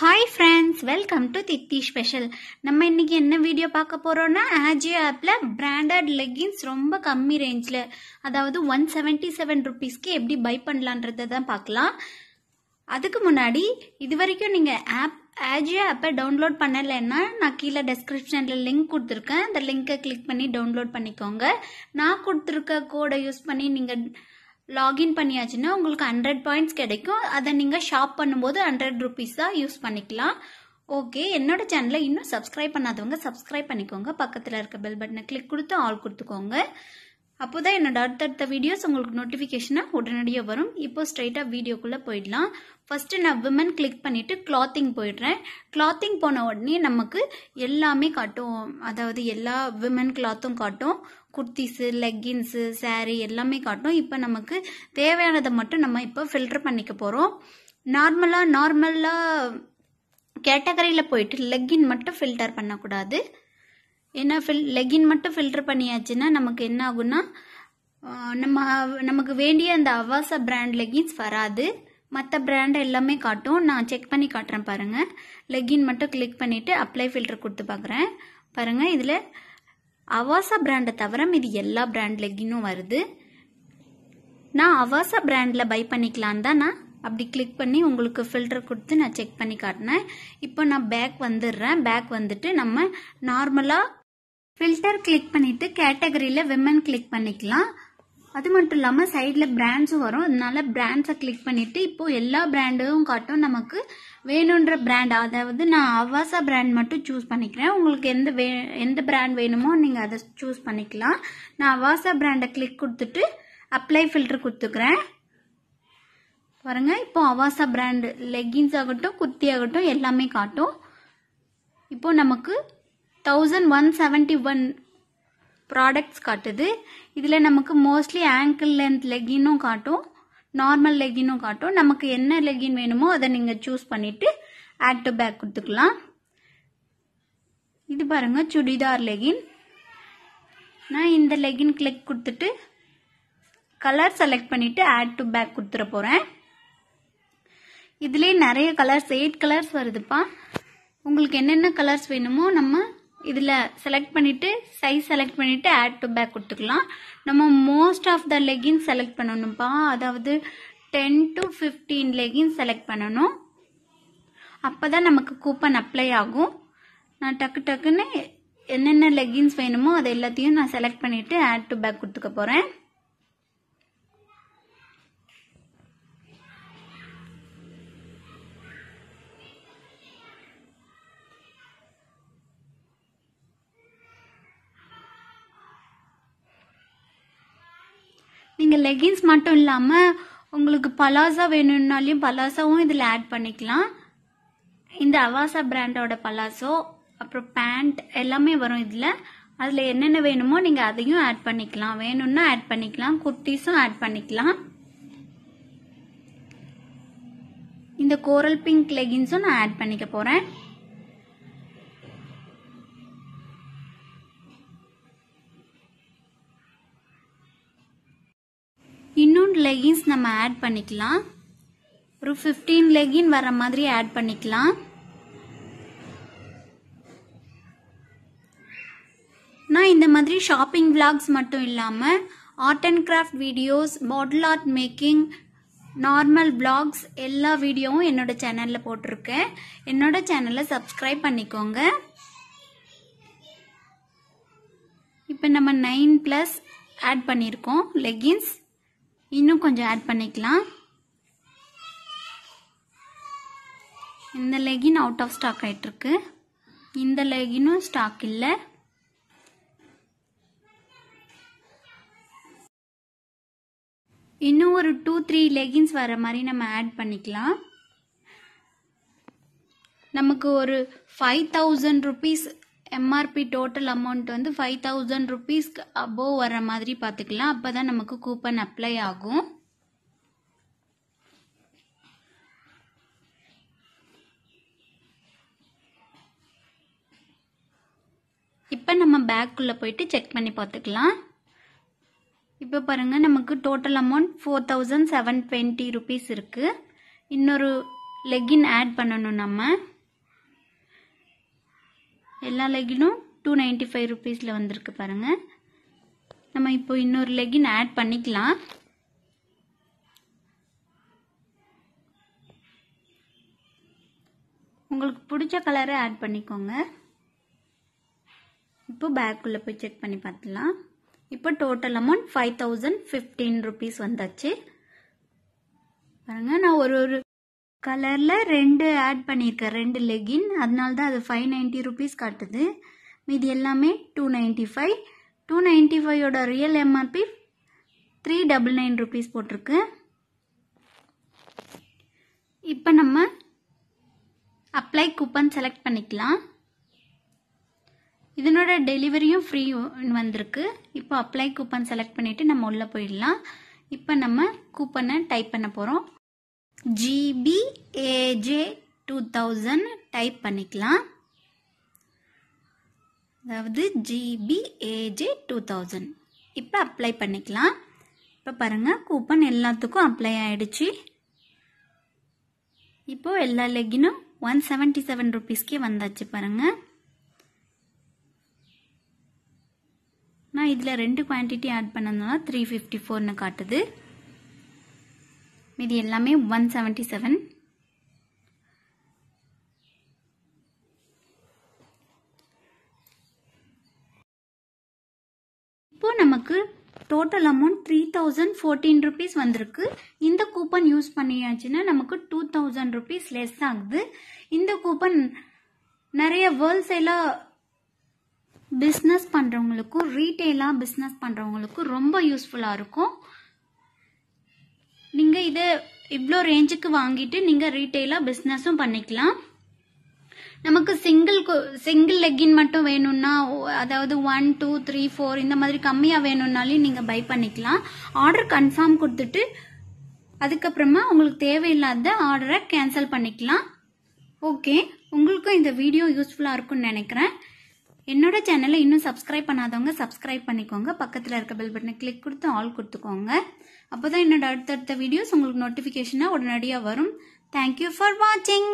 hi friends welcome to Thithi special நம்ம இன்றைக்கி என்ன வீடியோ பார்க்க போகிறோன்னா ஆஜியோ ஆப்பில் பிராண்டட் லெக்கின்ஸ் ரொம்ப கம்மி ரேஞ்சில் அதாவது ஒன் செவன்ட்டி செவன் ருபீஸ்க்கு எப்படி பை பண்ணலான்றதை தான் பார்க்கலாம் அதுக்கு முன்னாடி இது வரைக்கும் நீங்கள் ஆப் ஆஜியோ ஆப்பை டவுன்லோட் பண்ணலைன்னா நான் கீழே டெஸ்கிரிப்ஷனில் லிங்க் கொடுத்துருக்கேன் அந்த லிங்க்கை கிளிக் பண்ணி டவுன்லோட் பண்ணிக்கோங்க நான் கொடுத்துருக்க கோடை யூஸ் பண்ணி நீங்கள் லாகின் பண்ணியாச்சுன்னா உங்களுக்கு ஹண்ட்ரட் பாயிண்ட்ஸ் கிடைக்கும் அதை நீங்கள் ஷாப் பண்ணும்போது ஹண்ட்ரட் ருபீஸ் தான் யூஸ் பண்ணிக்கலாம் ஓகே என்னோட சேனலை இன்னும் சப்ஸ்கிரைப் பண்ணாதவங்க சப்ஸ்கிரைப் பண்ணிக்கோங்க பக்கத்தில் இருக்க பெல் பட்டனை கிளிக் கொடுத்து ஆல் கொடுத்துக்கோங்க அப்போ தான் என்னோட அடுத்தடுத்த வீடியோஸ் உங்களுக்கு நோட்டிஃபிகேஷனாக உடனடியாக வரும் இப்போ ஸ்ட்ரைட்டாக வீடியோக்குள்ளே போயிடலாம் ஃபஸ்ட்டு நான் விமன் கிளிக் பண்ணிவிட்டு கிளாத்திங் போயிடுறேன் கிளாத்திங் போன உடனே நமக்கு எல்லாமே காட்டும் அதாவது எல்லா விமன் கிளாத்தும் காட்டும் குர்த்திஸு லெக்கின்ஸு சாரீ எல்லாமே காட்டும் இப்போ நமக்கு தேவையானதை மட்டும் நம்ம இப்போ ஃபில்டர் பண்ணிக்க போகிறோம் நார்மலாக நார்மலாக கேட்டகரியில் போயிட்டு லெக்கின் மட்டும் ஃபில்டர் பண்ணக்கூடாது ஏன்னா ஃபில் லெக்கின் மட்டும் ஃபில்டர் பண்ணியாச்சுன்னா நமக்கு என்ன ஆகும்னா நம்ம நமக்கு வேண்டிய அந்த அவாச பிராண்ட் லெகின்ஸ் வராது மற்ற பிராண்டை எல்லாமே காட்டும் நான் செக் பண்ணி காட்டுறேன் பாருங்கள் லெகின் மட்டும் கிளிக் பண்ணிவிட்டு அப்ளை ஃபில்டர் கொடுத்து பார்க்குறேன் பாருங்கள் இதில் அவாசா பிராண்டை தவிர மீது எல்லா பிராண்ட் லெக்கினும் வருது நான் அவாசா பிராண்டில் பை பண்ணிக்கலான்னு தான் நான் அப்படி கிளிக் பண்ணி உங்களுக்கு ஃபில்டர் கொடுத்து நான் செக் பண்ணி காட்டினேன் இப்போ நான் பேக் வந்துடுறேன் பேக் வந்துட்டு நம்ம நார்மலாக ஃபில்டர் கிளிக் பண்ணிவிட்டு கேட்டகரியில் விமன் கிளிக் பண்ணிக்கலாம் அது மட்டும் இல்லாமல் சைடில் பிராண்ட்ஸும் வரும் அதனால பிராண்ட்ஸை கிளிக் பண்ணிவிட்டு இப்போது எல்லா பிராண்டும் காட்டும் நமக்கு வேணுன்ற பிராண்ட் அதாவது நான் அவாசா பிராண்ட் மட்டும் சூஸ் பண்ணிக்கிறேன் உங்களுக்கு எந்த வே எந்த பிராண்ட் வேணுமோ நீங்கள் அதை சூஸ் பண்ணிக்கலாம் நான் அவாசா பிராண்டை கிளிக் கொடுத்துட்டு அப்ளை ஃபில்டர் கொடுத்துக்கிறேன் பாருங்கள் இப்போ அவாசா பிராண்டு லெகின்ஸ் ஆகட்டும் குர்த்தி ஆகட்டும் எல்லாமே காட்டும் இப்போது நமக்கு thousand one seventy one products காட்டுது இதில் நமக்கு மோஸ்ட்லி ஆங்கிள் லென்த் லெகினும் காட்டும் நார்மல் லெகினும் காட்டும் நமக்கு என்ன லெகின் வேணுமோ அதை நீங்கள் சூஸ் பண்ணிவிட்டு ஆட் டு பேக் கொடுத்துக்கலாம் இது பாருங்கள் சுடிதார் லெகின் நான் இந்த லெகின் கிளிக் கொடுத்துட்டு கலர் செலக்ட் பண்ணிவிட்டு ஆட் டு பேக் கொடுத்துட போகிறேன் இதுலேயே நிறைய கலர்ஸ் எயிட் கலர்ஸ் வருதுப்பா உங்களுக்கு என்னென்ன கலர்ஸ் வேணுமோ நம்ம இதில் செலக்ட் பண்ணிவிட்டு சைஸ் செலக்ட் பண்ணிவிட்டு ஆட் டு பேக் கொடுத்துக்கலாம் நம்ம most of the legging select பண்ணணும்ப்பா அதாவது ten to fifteen legging select பண்ணணும் அப்போ தான் நமக்கு கூப்பன் அப்ளை ஆகும் நான் டக்கு டக்குன்னு என்னென்ன லெகின்ஸ் வேணுமோ அது எல்லாத்தையும் நான் செலக்ட் பண்ணிவிட்டு ஆட் டு பேக் கொடுத்துக்க போகிறேன் நீங்கள் லெகின்ஸ் மட்டும் இல்லாமல் உங்களுக்கு பலாசா வேணும்னாலையும் பலாசாவும் இதில் ஆட் பண்ணிக்கலாம் இந்த அவாசா பிராண்டோட பலாசோ அப்புறம் பேண்ட் எல்லாமே வரும் இதில் அதில் என்னென்ன வேணுமோ நீங்கள் அதையும் ஆட் பண்ணிக்கலாம் வேணும்னா ஆட் பண்ணிக்கலாம் குர்த்திஸும் ஆட் பண்ணிக்கலாம் இந்த கோரல் பிங்க் லெகின்ஸும் நான் ஆட் பண்ணிக்க போகிறேன் லெகின்ஸ் நம்ம ஆட் பண்ணிக்கலாம் ஒரு ஃபிஃப்டீன் லெகின் வர மாதிரி ஆட் பண்ணிக்கலாம் நான் இந்த மாதிரி ஷாப்பிங் விளாக்ஸ் மட்டும் இல்லாமல் art and craft videos model art making normal blogs எல்லா வீடியோவும் என்னோட சேனலில் போட்டிருக்கேன் என்னோட சேனலில் சப்ஸ்கிரைப் பண்ணிக்கோங்க இப்போ நம்ம நைன் ப்ளஸ் ஆட் பண்ணியிருக்கோம் லெகின்ஸ் இன்னும் கொஞ்சம் ஆட் பண்ணிக்கலாம் இந்த லெகின் அவுட் ஆஃப் ஸ்டாக் ஆயிட்டுருக்கு இந்த லெகினும் ஸ்டாக் இல்லை இன்னும் ஒரு டூ த்ரீ லெகின்ஸ் வர மாதிரி நம்ம ஆட் பண்ணிக்கலாம் நமக்கு ஒரு five thousand rupees MRP total amount வந்து ஃபைவ் தௌசண்ட் ருபீஸ்க்கு அபோவ் வர மாதிரி பார்த்துக்கலாம் அப்போ தான் நமக்கு கூப்பன் அப்ளை ஆகும் இப்போ நம்ம பேக்குள்ளே போயிட்டு செக் பண்ணி பார்த்துக்கலாம் இப்போ பாருங்கள் நமக்கு total amount four thousand seven twenty rupees இருக்குது இன்னொரு லெக்கின் ஆட் பண்ணணும் நம்ம எல்லா லெகினும் டூ நைன்ட்டி ஃபைவ் ருபீஸில் வந்திருக்கு பாருங்கள் நம்ம இப்போ இன்னொரு லெகின் ஆட் பண்ணிக்கலாம் உங்களுக்கு பிடிச்ச கலரை ஆட் பண்ணிக்கோங்க இப்போ பேக்குள்ளே போய் செக் பண்ணி பார்த்துலாம் இப்போ total amount five thousand fifteen rupees வந்தாச்சு பாருங்கள் நான் ஒரு ஒரு கலரில் ரெண்டு ஆட் பண்ணியிருக்கேன் ரெண்டு லெகின் அதனால தான் அது ஃபைவ் நைன்ட்டி ருபீஸ் காட்டுது மீதி எல்லாமே two ninety five two ninety ஃபைவோட real MRP three double nine rupees போட்டிருக்கு இப்போ நம்ம அப்ளை கூப்பன் செலக்ட் பண்ணிக்கலாம் இதனோட டெலிவரியும் ஃப்ரீ வந்திருக்கு இப்போ அப்ளை கூப்பன் செலக்ட் பண்ணிவிட்டு நம்ம உள்ளே போயிடலாம் இப்போ நம்ம கூப்பனை டைப் பண்ண போகிறோம் GBAJ டூ தௌசண்ட் டைப் பண்ணிக்கலாம் அதாவது ஜிபிஏஜே டூ தௌசண்ட் இப்போ அப்ளை பண்ணிக்கலாம் இப்போ பாருங்கள் கூப்பன் எல்லாத்துக்கும் அப்ளை ஆகிடுச்சு இப்போது எல்லா லெக்கினும் ஒன் செவன்ட்டி செவன் ருபீஸ்க்கே வந்தாச்சு பாருங்கள் நான் இதில் ரெண்டு குவான்டிட்டி ஆட் பண்ணதுனால த்ரீ ஃபிஃப்டி ஃபோர்னு காட்டுது மீதி எல்லாமே ஒன் செவன்டி செவன் இப்போ நமக்கு total amount three thousand fourteen rupees வந்திருக்கு இந்த கூப்பன் யூஸ் பண்ணியாச்சுன்னா நமக்கு டூ தௌசண்ட் ருபீஸ் லெஸ் ஆகுது இந்த கூப்பன் நிறைய வேர்ல்ட் எல்லாம் பிஸ்னஸ் பண்ணுறவங்களுக்கும் ரீட்டைலா பிஸ்னஸ் பண்ணுறவங்களுக்கும் ரொம்ப யூஸ்ஃபுல்லாக இருக்கும் நீங்கள் இதை இவ்வளோ ரேஞ்சுக்கு வாங்கிட்டு நீங்கள் ரீட்டெயிலாக பிஸ்னஸும் பண்ணிக்கலாம் நமக்கு சிங்கிள் சிங்கிள் லெக்கின் மட்டும் வேணும்னா அதாவது ஒன் டூ த்ரீ ஃபோர் இந்த மாதிரி கம்மியாக வேணும்னாலையும் நீங்கள் பை பண்ணிக்கலாம் ஆர்டர் கன்ஃபார்ம் கொடுத்துட்டு அதுக்கப்புறமா உங்களுக்கு தேவையில்லாத ஆர்டரை கேன்சல் பண்ணிக்கலாம் ஓகே உங்களுக்கும் இந்த வீடியோ யூஸ்ஃபுல்லாக இருக்கும்னு நினைக்கிறேன் என்னோட சேனலை இன்னும் சப்ஸ்கிரைப் பண்ணாதவங்க சப்ஸ்கிரைப் பண்ணிக்கோங்க பக்கத்தில் இருக்க பெல் பட்டனை கிளிக் கொடுத்து ஆல் கொடுத்துக்கோங்க அப்போ தான் என்னோட அடுத்தடுத்த வீடியோஸ் உங்களுக்கு நோட்டிஃபிகேஷனாக உடனடியாக வரும் தேங்க்யூ ஃபார் வாட்சிங்